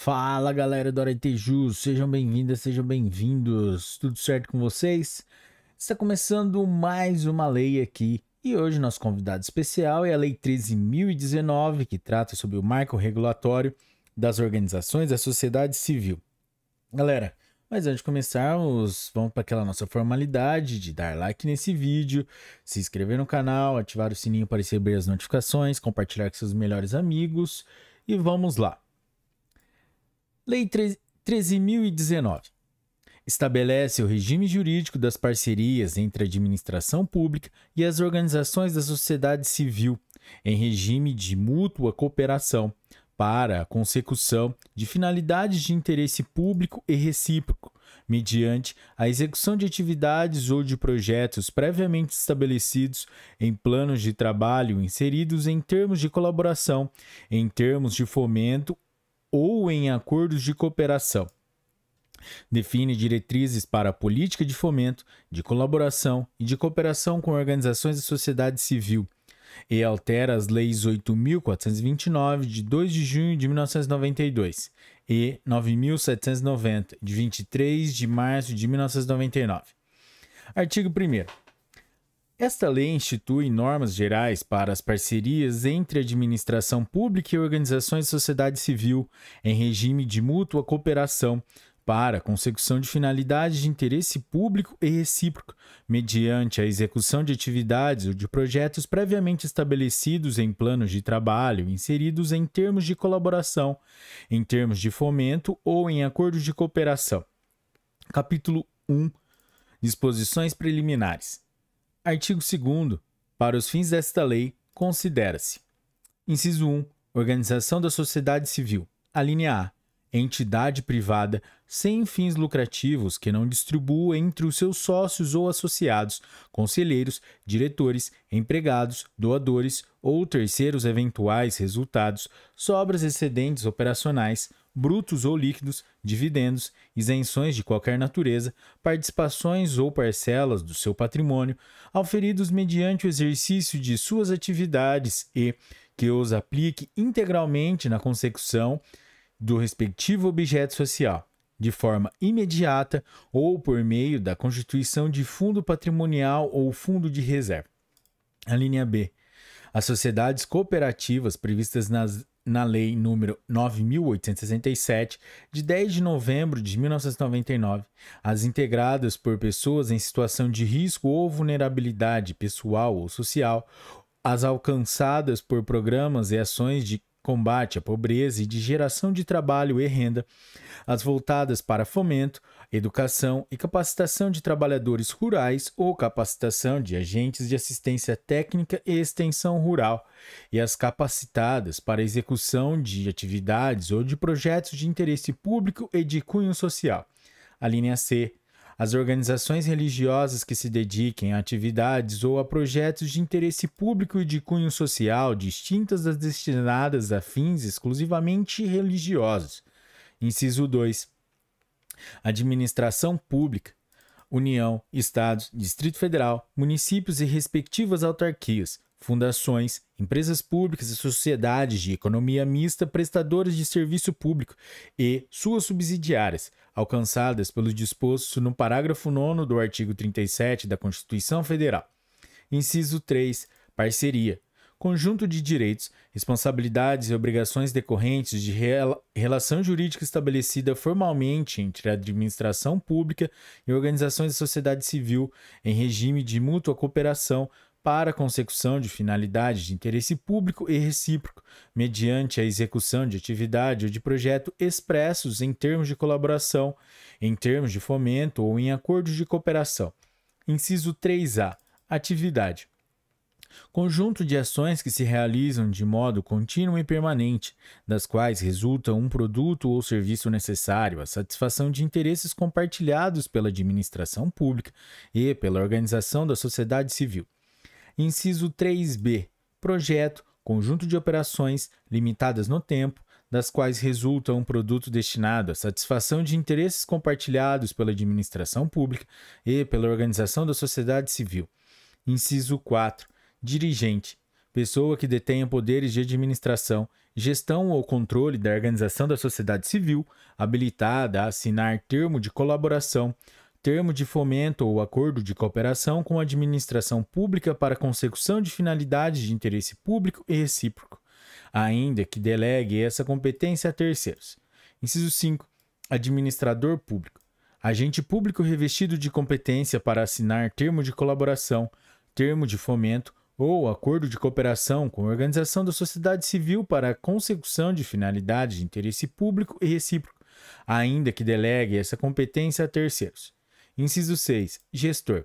Fala galera do Areteju, sejam bem-vindas, sejam bem-vindos, tudo certo com vocês? Está começando mais uma lei aqui e hoje nosso convidado especial é a Lei 13.019, que trata sobre o marco regulatório das organizações da sociedade civil. Galera, mas antes de começarmos, vamos para aquela nossa formalidade de dar like nesse vídeo, se inscrever no canal, ativar o sininho para receber as notificações, compartilhar com seus melhores amigos e vamos lá. Lei 13.019 estabelece o regime jurídico das parcerias entre a administração pública e as organizações da sociedade civil em regime de mútua cooperação para a consecução de finalidades de interesse público e recíproco, mediante a execução de atividades ou de projetos previamente estabelecidos em planos de trabalho inseridos em termos de colaboração, em termos de fomento ou em acordos de cooperação. Define diretrizes para a política de fomento, de colaboração e de cooperação com organizações da sociedade civil e altera as leis 8.429 de 2 de junho de 1992 e 9.790 de 23 de março de 1999. Artigo 1. Esta lei institui normas gerais para as parcerias entre a administração pública e organizações de sociedade civil em regime de mútua cooperação para consecução de finalidades de interesse público e recíproco, mediante a execução de atividades ou de projetos previamente estabelecidos em planos de trabalho, inseridos em termos de colaboração, em termos de fomento ou em acordos de cooperação. Capítulo 1 Disposições preliminares. Artigo 2. Para os fins desta lei, considera-se: Inciso 1. Organização da sociedade civil. alínea A. Entidade privada sem fins lucrativos que não distribua entre os seus sócios ou associados, conselheiros, diretores, empregados, doadores ou terceiros eventuais resultados, sobras excedentes operacionais brutos ou líquidos, dividendos, isenções de qualquer natureza, participações ou parcelas do seu patrimônio, auferidos mediante o exercício de suas atividades e que os aplique integralmente na consecução do respectivo objeto social, de forma imediata ou por meio da constituição de fundo patrimonial ou fundo de reserva. A linha B as sociedades cooperativas previstas nas, na Lei número 9867 de 10 de novembro de 1999, as integradas por pessoas em situação de risco ou vulnerabilidade pessoal ou social, as alcançadas por programas e ações de combate à pobreza e de geração de trabalho e renda, as voltadas para fomento, educação e capacitação de trabalhadores rurais ou capacitação de agentes de assistência técnica e extensão rural, e as capacitadas para execução de atividades ou de projetos de interesse público e de cunho social. A linha C. As organizações religiosas que se dediquem a atividades ou a projetos de interesse público e de cunho social distintas das destinadas a fins exclusivamente religiosos. Inciso 2 administração pública, União, Estados, Distrito Federal, municípios e respectivas autarquias, fundações, empresas públicas e sociedades de economia mista prestadoras de serviço público e suas subsidiárias, alcançadas pelos dispostos no parágrafo 9 do artigo 37 da Constituição Federal. Inciso 3. Parceria conjunto de direitos, responsabilidades e obrigações decorrentes de rela relação jurídica estabelecida formalmente entre a administração pública e organizações da sociedade civil em regime de mútua cooperação para a consecução de finalidades de interesse público e recíproco, mediante a execução de atividade ou de projeto expressos em termos de colaboração, em termos de fomento ou em acordos de cooperação. Inciso 3A. Atividade. Conjunto de ações que se realizam de modo contínuo e permanente, das quais resulta um produto ou serviço necessário à satisfação de interesses compartilhados pela administração pública e pela organização da sociedade civil. Inciso 3b. Projeto, conjunto de operações, limitadas no tempo, das quais resulta um produto destinado à satisfação de interesses compartilhados pela administração pública e pela organização da sociedade civil. Inciso 4 dirigente, pessoa que detenha poderes de administração, gestão ou controle da organização da sociedade civil, habilitada a assinar termo de colaboração, termo de fomento ou acordo de cooperação com a administração pública para consecução de finalidades de interesse público e recíproco, ainda que delegue essa competência a terceiros. Inciso 5. Administrador público. Agente público revestido de competência para assinar termo de colaboração, termo de fomento ou acordo de cooperação com a organização da sociedade civil para a consecução de finalidades de interesse público e recíproco, ainda que delegue essa competência a terceiros. Inciso 6. Gestor.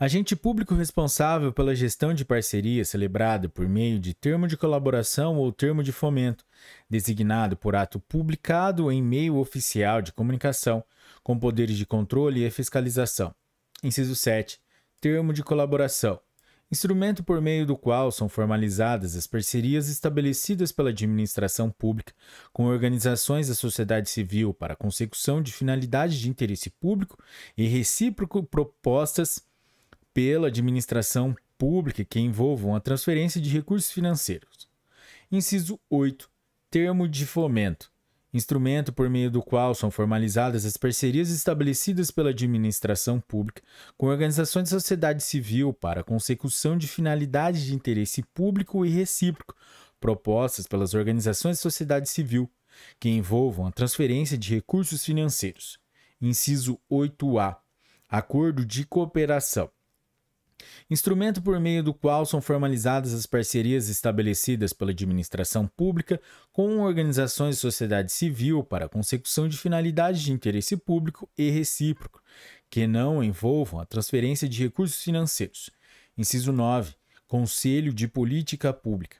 Agente público responsável pela gestão de parceria celebrada por meio de termo de colaboração ou termo de fomento, designado por ato publicado em meio oficial de comunicação, com poderes de controle e fiscalização. Inciso 7. Termo de colaboração instrumento por meio do qual são formalizadas as parcerias estabelecidas pela administração pública com organizações da sociedade civil para a consecução de finalidades de interesse público e recíproco propostas pela administração pública que envolvam a transferência de recursos financeiros. Inciso 8. Termo de fomento instrumento por meio do qual são formalizadas as parcerias estabelecidas pela administração pública com organizações de sociedade civil para a consecução de finalidades de interesse público e recíproco propostas pelas organizações de sociedade civil que envolvam a transferência de recursos financeiros. Inciso 8A. Acordo de cooperação. Instrumento por meio do qual são formalizadas as parcerias estabelecidas pela administração pública com organizações de sociedade civil para a consecução de finalidades de interesse público e recíproco, que não envolvam a transferência de recursos financeiros. Inciso 9. Conselho de Política Pública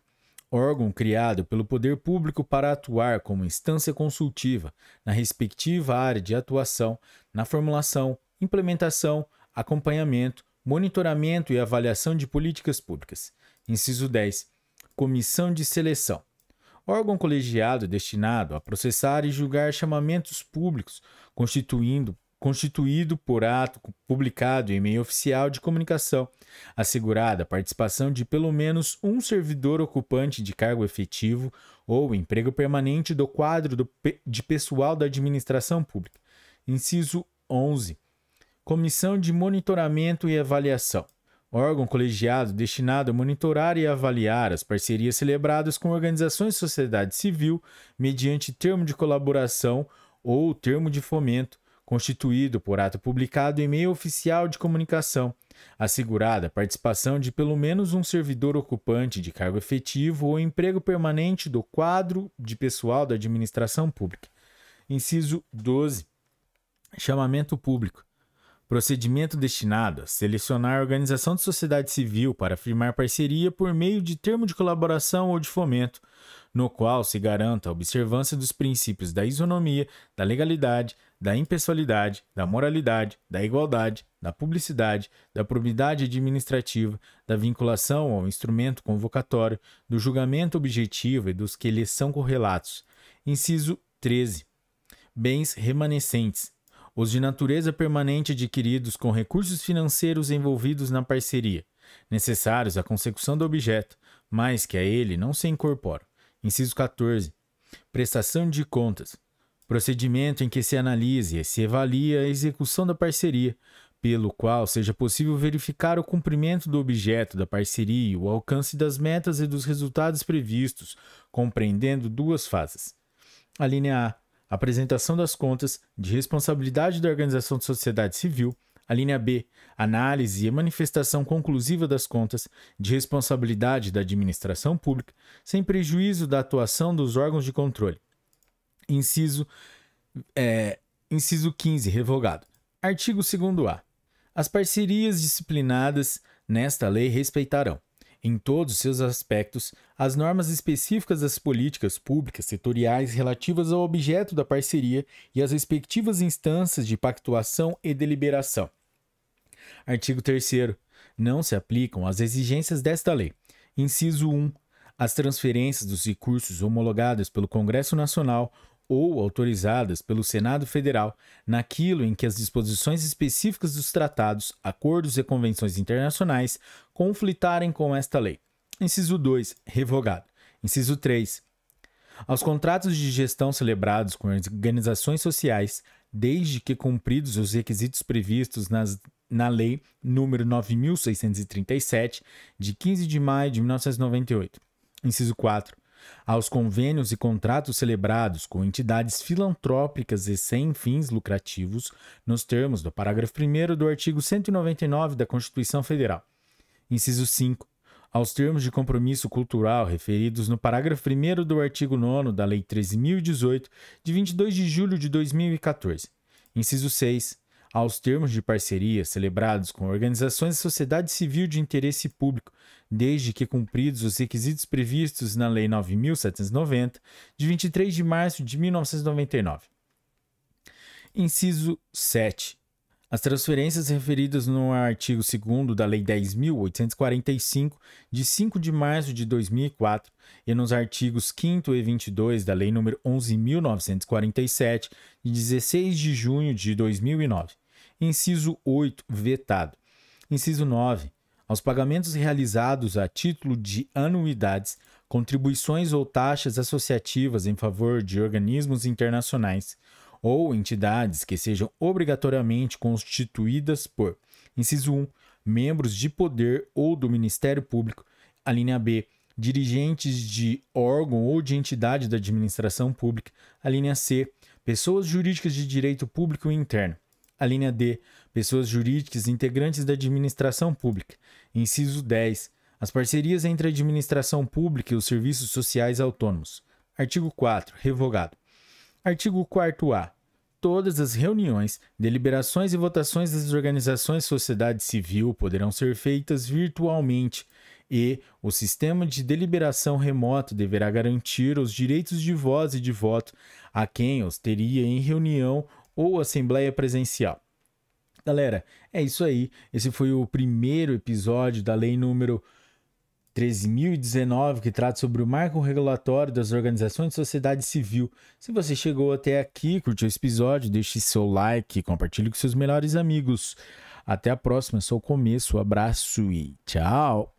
órgão criado pelo poder público para atuar como instância consultiva na respectiva área de atuação, na formulação, implementação, acompanhamento, monitoramento e avaliação de políticas públicas. Inciso 10. Comissão de seleção. Órgão colegiado destinado a processar e julgar chamamentos públicos, constituindo constituído por ato publicado em meio oficial de comunicação, assegurada a participação de pelo menos um servidor ocupante de cargo efetivo ou emprego permanente do quadro do, de pessoal da administração pública. Inciso 11. Comissão de Monitoramento e Avaliação órgão colegiado destinado a monitorar e avaliar as parcerias celebradas com organizações de sociedade civil mediante termo de colaboração ou termo de fomento, constituído por ato publicado em meio oficial de comunicação, assegurada a participação de pelo menos um servidor ocupante de cargo efetivo ou emprego permanente do quadro de pessoal da administração pública. Inciso 12. Chamamento público procedimento destinado a selecionar a organização de sociedade civil para firmar parceria por meio de termo de colaboração ou de fomento, no qual se garanta a observância dos princípios da isonomia, da legalidade, da impessoalidade, da moralidade, da igualdade, da publicidade, da probidade administrativa, da vinculação ao instrumento convocatório, do julgamento objetivo e dos que lhes são correlatos. Inciso 13. Bens remanescentes, os de natureza permanente adquiridos com recursos financeiros envolvidos na parceria, necessários à consecução do objeto, mas que a ele não se incorporam. Inciso 14. Prestação de contas. Procedimento em que se analise e se avalia a execução da parceria, pelo qual seja possível verificar o cumprimento do objeto da parceria e o alcance das metas e dos resultados previstos, compreendendo duas fases. A linha A apresentação das contas de responsabilidade da organização de sociedade civil, a linha B, análise e manifestação conclusiva das contas de responsabilidade da administração pública, sem prejuízo da atuação dos órgãos de controle. Inciso, é, inciso 15, revogado. Artigo 2A. As parcerias disciplinadas nesta lei respeitarão em todos os seus aspectos, as normas específicas das políticas públicas setoriais relativas ao objeto da parceria e as respectivas instâncias de pactuação e deliberação. Artigo 3. Não se aplicam as exigências desta lei. Inciso 1. As transferências dos recursos homologadas pelo Congresso Nacional ou autorizadas pelo Senado Federal naquilo em que as disposições específicas dos tratados, acordos e convenções internacionais conflitarem com esta lei. Inciso 2. Revogado. Inciso 3. Aos contratos de gestão celebrados com organizações sociais, desde que cumpridos os requisitos previstos nas, na Lei nº 9637, de 15 de maio de 1998. Inciso 4 aos convênios e contratos celebrados com entidades filantrópicas e sem fins lucrativos, nos termos do parágrafo 1 do artigo 199 da Constituição Federal. Inciso 5. Aos termos de compromisso cultural referidos no parágrafo 1 do artigo 9 da Lei 13.018, de 22 de julho de 2014. Inciso 6 aos termos de parceria celebrados com organizações da sociedade civil de interesse público, desde que cumpridos os requisitos previstos na Lei 9790, de 23 de março de 1999. Inciso 7. As transferências referidas no artigo 2 da Lei 10.845, de 5 de março de 2004, e nos artigos 5 e 22 da Lei nº 11.947, de 16 de junho de 2009. Inciso 8, vetado. Inciso 9, aos pagamentos realizados a título de anuidades, contribuições ou taxas associativas em favor de organismos internacionais ou entidades que sejam obrigatoriamente constituídas por, inciso 1, membros de poder ou do Ministério Público, a linha B, dirigentes de órgão ou de entidade da administração pública, a linha C, pessoas jurídicas de direito público interno, a linha D, pessoas jurídicas integrantes da administração pública, inciso 10, as parcerias entre a administração pública e os serviços sociais autônomos. Artigo 4. Revogado. Artigo 4A. Todas as reuniões, deliberações e votações das organizações sociedade civil poderão ser feitas virtualmente e o sistema de deliberação remoto deverá garantir os direitos de voz e de voto a quem os teria em reunião ou assembleia presencial. Galera, é isso aí. Esse foi o primeiro episódio da Lei número 13.019, que trata sobre o marco regulatório das organizações de sociedade civil. Se você chegou até aqui, curtiu esse episódio, deixe seu like, compartilhe com seus melhores amigos. Até a próxima, é sou o começo, abraço e tchau!